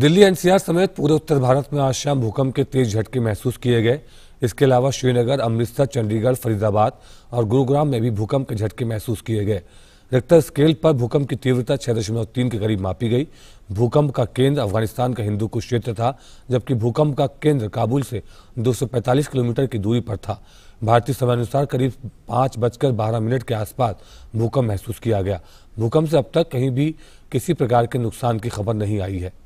Delhi NCR समेत पूरे उत्तर भारत में आज शाम भूकंप के तेज झटके महसूस किए गए इसके अलावा श्रीनगर अमृतसर चंडीगढ़ फरीदाबाद और गुरुग्राम में भी भूकंप के झटके महसूस किए गए रिक्तर स्केल पर भूकंप की तीव्रता छह दशमलव तीन के करीब मापी गई भूकंप का केंद्र अफगानिस्तान का हिंदू कुछ क्षेत्र था जबकि भूकंप का केंद्र काबुल से 245 किलोमीटर की दूरी पर था भारतीय समयानुसार करीब पाँच बजकर बारह मिनट के आसपास भूकंप महसूस किया गया भूकंप से अब तक कहीं भी किसी प्रकार के नुकसान की खबर नहीं आई है